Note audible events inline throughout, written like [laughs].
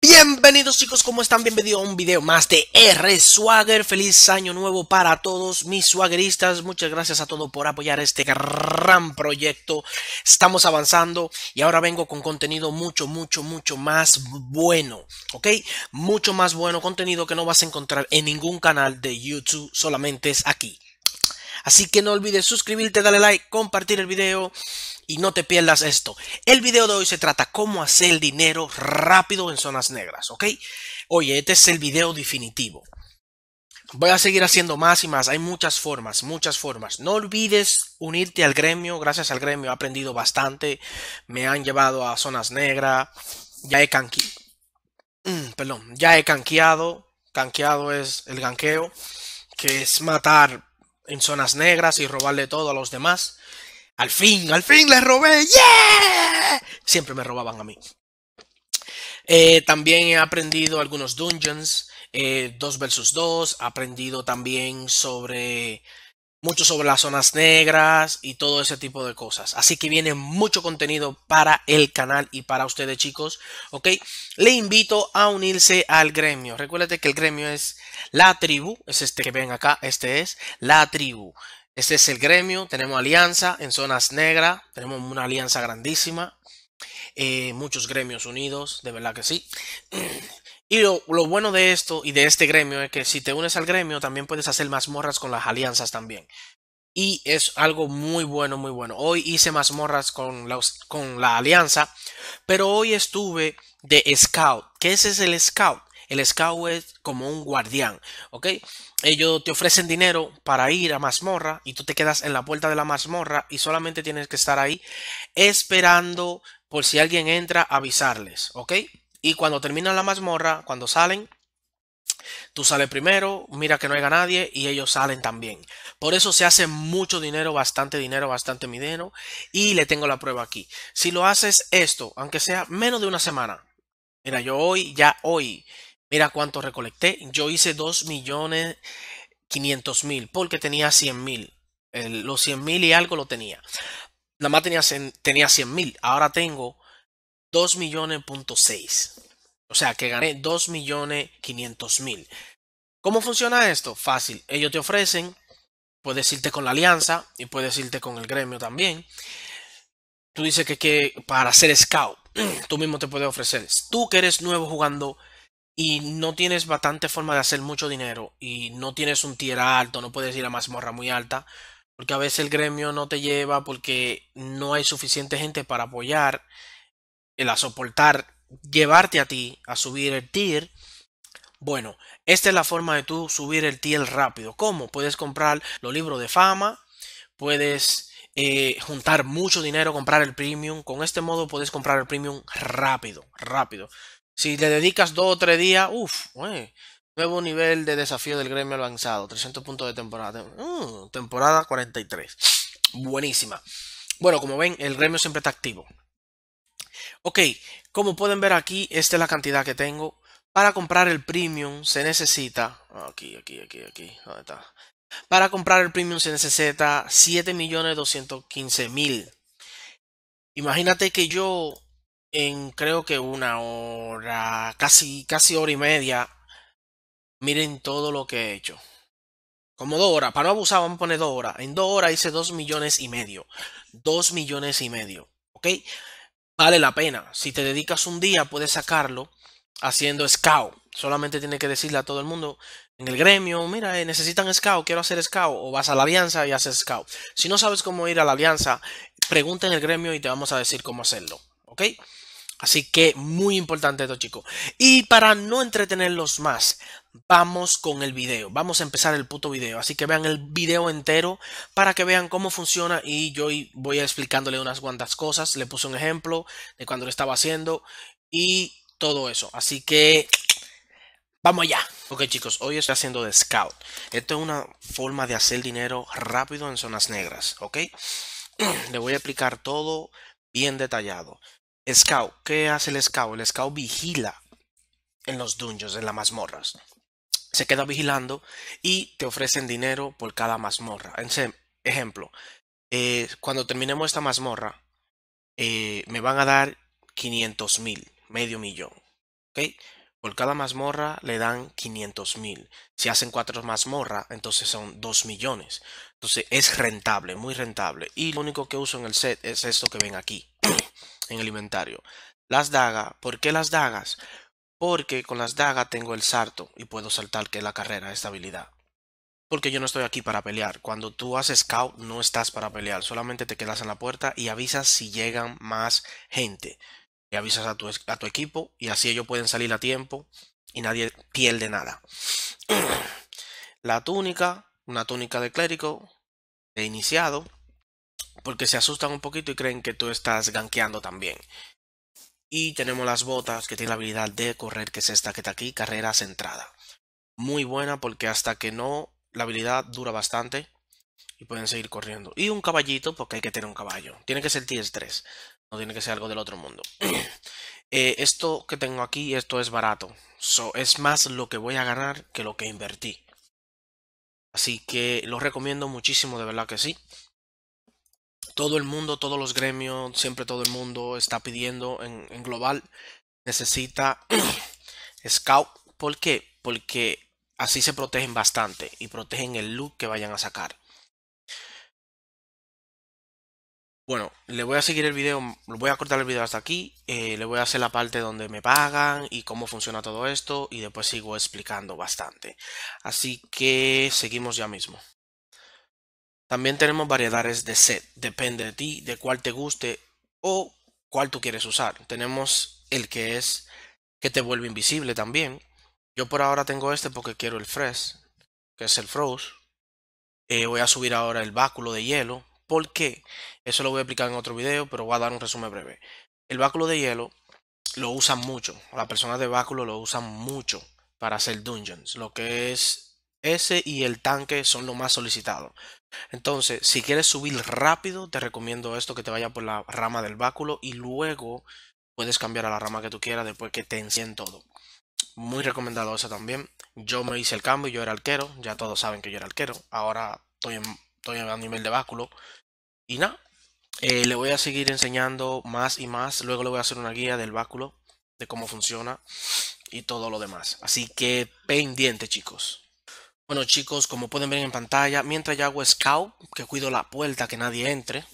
Bienvenidos chicos, ¿cómo están? Bienvenidos a un video más de R Swagger. Feliz año nuevo para todos mis swaggeristas. Muchas gracias a todos por apoyar este gran proyecto. Estamos avanzando y ahora vengo con contenido mucho, mucho, mucho más bueno. ¿Ok? Mucho más bueno contenido que no vas a encontrar en ningún canal de YouTube, solamente es aquí. Así que no olvides suscribirte, darle like, compartir el video y no te pierdas esto. El video de hoy se trata cómo hacer dinero rápido en zonas negras, ¿ok? Oye, este es el video definitivo. Voy a seguir haciendo más y más. Hay muchas formas, muchas formas. No olvides unirte al gremio. Gracias al gremio he aprendido bastante. Me han llevado a zonas negras. Ya he canqui... Mm, perdón, ya he canqueado. Canqueado es el ganqueo, que es matar en zonas negras y robarle todo a los demás. Al fin, al fin les robé. ¡Yeah! Siempre me robaban a mí. Eh, también he aprendido algunos dungeons, eh, Dos 2 versus 2. He aprendido también sobre mucho sobre las zonas negras y todo ese tipo de cosas. Así que viene mucho contenido para el canal y para ustedes chicos, ¿ok? Le invito a unirse al gremio. Recuérdate que el gremio es la tribu, es este que ven acá, este es la tribu. Este es el gremio, tenemos alianza en zonas negras, tenemos una alianza grandísima, eh, muchos gremios unidos, de verdad que sí. [clears throat] Y lo, bueno de esto y de este gremio es que si te unes al gremio también puedes hacer mazmorras con las alianzas también. Y es algo muy bueno, muy bueno. Hoy hice mazmorras con, con la alianza, pero hoy estuve de scout. ¿Qué es el scout? El scout como un guardián, ¿ok? Ellos te ofrecen dinero para ir a mazmorra y tú te quedas en la puerta de la mazmorra y solamente tienes que estar ahí esperando por si alguien entra, a avisarles, ¿ok? Y cuando terminan la mazmorra, cuando salen, Tú sales primero, mira que no haya nadie y ellos salen también. Por eso se hace mucho dinero, bastante dinero, bastante dinero. Y le tengo la prueba aquí. Si lo haces esto, aunque sea menos de una semana. Mira, yo hoy, ya hoy, Mira cuánto recolecté. Yo hice 2.500.000. millones mil porque tenía 100.000. mil. Los 100.000 mil y algo lo tenía. Nada más tenía, tenía Ahora tengo dos millones O sea que gané 2.500.000. millones mil. ¿Cómo funciona esto? Fácil. Ellos te ofrecen, puedes irte con la alianza y puedes irte con el gremio también. Tú dices que, que para ser scout, [clears throat] tú mismo te puedes ofrecer. Tú que eres nuevo jugando y no tienes bastante forma de hacer mucho dinero y no tienes un tier alto, no puedes ir a mazmorra muy alta, porque a veces el gremio no te lleva porque no hay suficiente gente para apoyar, el eh, a soportar, llevarte a ti a subir el tier. Bueno, esta es la forma de tú subir el tier rápido. ¿Cómo? Puedes comprar los libros de fama, puedes eh, juntar mucho dinero, comprar el premium. Con este modo puedes comprar el premium rápido, rápido. Si le dedicas dos o tres días, uff, nuevo nivel de desafío del gremio avanzado, 300 puntos de temporada. Mm, temporada 43. Buenísima. Bueno, como ven, el gremio siempre está activo. Ok, como pueden ver aquí, esta es la cantidad que tengo. Para comprar el premium se necesita... Aquí, aquí, aquí, aquí. ¿Dónde está? Para comprar el premium se necesita 7.215.000. Imagínate que yo en creo que una hora, casi, casi hora y media, miren todo lo que he hecho. Como dos horas, para no abusar, vamos a poner dos horas. En dos horas hice dos millones y medio. Dos millones y medio. ¿Ok? Vale la pena. Si te dedicas un día, puedes sacarlo haciendo scout. Solamente tiene que decirle a todo el mundo en el gremio, mira, eh, necesitan scout, quiero hacer scout. O vas a la alianza y haces scout. Si no sabes cómo ir a la alianza, pregunta en el gremio y te vamos a decir cómo hacerlo. ¿Ok? Así que muy importante esto, chicos. Y para no entretenerlos más, vamos con el video. Vamos a empezar el puto video. Así que vean el video entero para que vean cómo funciona. Y yo voy explicándole unas cuantas cosas. Le puse un ejemplo de cuando lo estaba haciendo y todo eso. Así que vamos allá. Ok, chicos, hoy estoy haciendo de scout. Esto es una forma de hacer dinero rápido en zonas negras. Ok, [clears throat] le voy a explicar todo bien detallado. Scout, ¿qué hace el Scout? El Scout vigila en los dungeons, en las mazmorras. Se queda vigilando y te ofrecen dinero por cada mazmorra. ejemplo, eh, cuando terminemos esta mazmorra, eh, me van a dar 500 mil, medio millón. ¿ok? Por cada mazmorra le dan 500 mil. Si hacen cuatro mazmorras, entonces son 2 millones. Entonces es rentable, muy rentable. Y lo único que uso en el set es esto que ven aquí. [clears throat] en el inventario. Las dagas, ¿por qué las dagas? Porque con las dagas tengo el sarto y puedo saltar que la carrera, esta habilidad. Porque yo no estoy aquí para pelear. Cuando tú haces scout no estás para pelear. Solamente te quedas en la puerta y avisas si llegan más gente. Y avisas a tu, a tu equipo y así ellos pueden salir a tiempo y nadie pierde nada. [clears throat] la túnica, una túnica de clérigo, de iniciado porque se asustan un poquito y creen que tú estás ganqueando también. Y tenemos las botas que tiene la habilidad de correr, que es esta que está aquí, carrera centrada. Muy buena porque hasta que no, la habilidad dura bastante y pueden seguir corriendo. Y un caballito porque hay que tener un caballo. Tiene que ser tier 3, no tiene que ser algo del otro mundo. [clears throat] Eh, esto que tengo aquí, esto es barato. es más lo que voy a ganar que lo que invertí. Así que lo recomiendo muchísimo, de verdad que sí todo el mundo, todos los gremios, siempre todo el mundo está pidiendo en, global, necesita [clears throat] scout. ¿Por qué? Porque así se protegen bastante y protegen el look que vayan a sacar. Bueno, le voy a seguir el video, voy a cortar el video hasta aquí, eh, le voy a hacer la parte donde me pagan y cómo funciona todo esto y después sigo explicando bastante. Así que seguimos ya mismo. También tenemos variedades de set, depende de ti, de cuál te guste o cuál tú quieres usar. Tenemos el que es que te vuelve invisible también. Yo por ahora tengo este porque quiero el fresh, que es el froze. Eh, voy a subir ahora el báculo de hielo. ¿Por qué? Eso lo voy a explicar en otro video, pero voy a dar un resumen breve. El báculo de hielo lo usan mucho. Las personas de báculo lo usan mucho para hacer dungeons. Lo que es ese y el tanque son lo más solicitado. Entonces, si quieres subir rápido, te recomiendo esto, que te vaya por la rama del báculo y luego puedes cambiar a la rama que tú quieras después que te encien todo. Muy recomendado eso también. Yo me hice el cambio, y yo era alquero ya todos saben que yo era arquero. Ahora estoy, estoy a nivel de báculo. Y nada, eh, le voy a seguir enseñando más y más. Luego le voy a hacer una guía del báculo, de cómo funciona y todo lo demás. Así que pendiente chicos. Bueno chicos, como pueden ver en pantalla, mientras yo hago scout, que cuido la puerta, que nadie entre,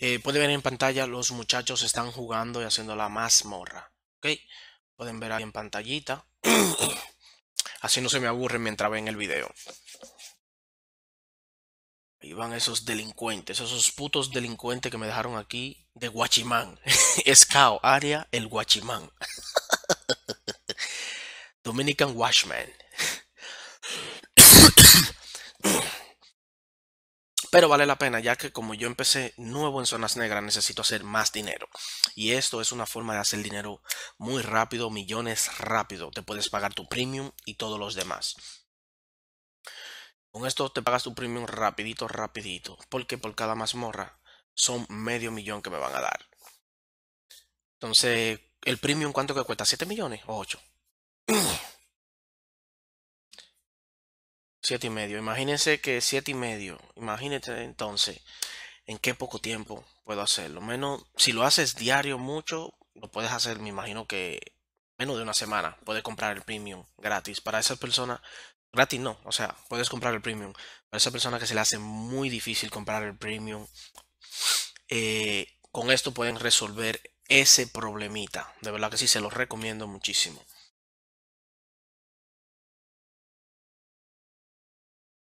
eh, pueden ver en pantalla los muchachos están jugando y haciendo la mazmorra. ¿Ok? Pueden ver ahí en pantallita. [coughs] Así no se me aburren mientras ven el video. Ahí van esos delincuentes, esos putos delincuentes que me dejaron aquí de Guachimán. [laughs] Scout, área, el Guachimán. [laughs] Dominican Watchman. pero vale la pena ya que como yo empecé nuevo en zonas negras necesito hacer más dinero y esto es una forma de hacer dinero muy rápido, millones rápido, te puedes pagar tu premium y todos los demás. Con esto te pagas tu premium rapidito, rapidito, porque por cada mazmorra son medio millón que me van a dar. Entonces, el premium cuánto que cuesta? ¿7 millones o 8? [clears throat] Siete y medio. Imagínense que siete y medio. Imagínense entonces en qué poco tiempo puedo hacerlo. Menos, si lo haces diario mucho, lo puedes hacer, me imagino que menos de una semana. Puedes comprar el premium gratis. Para esa persona gratis no, o sea, puedes comprar el premium. Para esa persona que se le hace muy difícil comprar el premium, eh, con esto pueden resolver ese problemita. De verdad que sí, se los recomiendo muchísimo.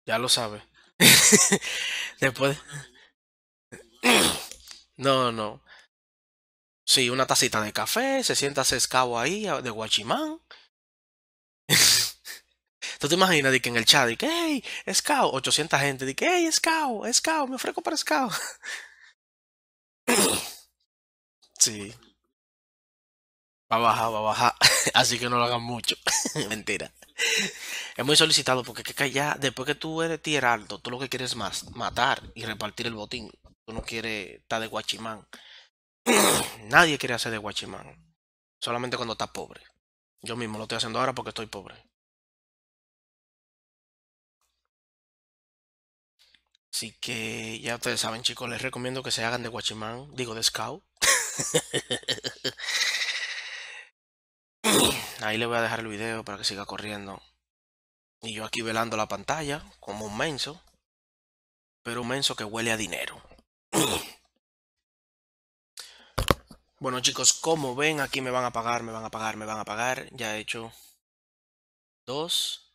Ya lo sabe. [laughs] Después. No, no. Sí, una tacita de café, se sienta sescavo ahí de guachimán. [laughs] ¿Tú te imaginas que en el chat de que, hey, escao, 800 gente, de que, hey, escao, escao, me ofrezco para escao. [laughs] sí baja baja [laughs] Así que no lo hagan mucho. [laughs] Mentira. Es muy solicitado porque que ya, después que tú eres tier alto, tú lo que quieres más, matar y repartir el botín. Tú no quieres estar de guachimán. [clears throat] Nadie quiere hacer de guachimán. Solamente cuando estás pobre. Yo mismo lo estoy haciendo ahora porque estoy pobre. Así que ya ustedes saben, chicos, les recomiendo que se hagan de guachimán, digo de scout. [laughs] Ahí le voy a dejar el video para que siga corriendo. Y yo aquí velando la pantalla como un menso. Pero un menso que huele a dinero. [clears throat] bueno chicos, como ven, aquí me van a pagar, me van a pagar, me van a pagar. Ya he hecho dos.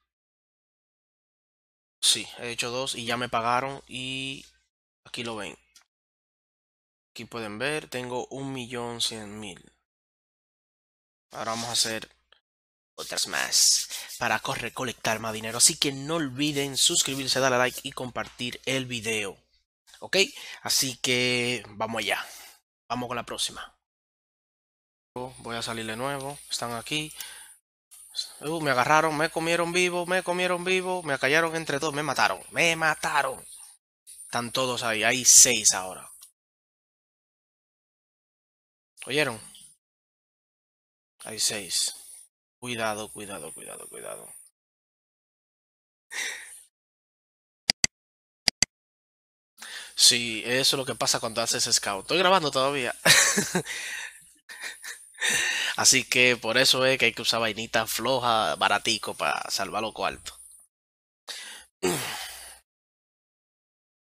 Sí, he hecho dos y ya me pagaron y aquí lo ven. Aquí pueden ver, tengo un millón cien mil. Ahora vamos a hacer otras más para recolectar más dinero. Así que no olviden suscribirse, darle like y compartir el video. ¿Ok? Así que vamos allá. Vamos con la próxima. Voy a salir de nuevo. Están aquí. Uh, me agarraron, me comieron vivo, me comieron vivo, me callaron entre dos, me mataron, me mataron. Están todos ahí, hay seis ahora. ¿Oyeron? Hay seis. Cuidado, cuidado, cuidado, cuidado. Sí, eso es lo que pasa cuando haces scout. Estoy grabando todavía. [laughs] Así que por eso es que hay que usar vainita floja, baratico, para salvar lo cuartos. [clears throat]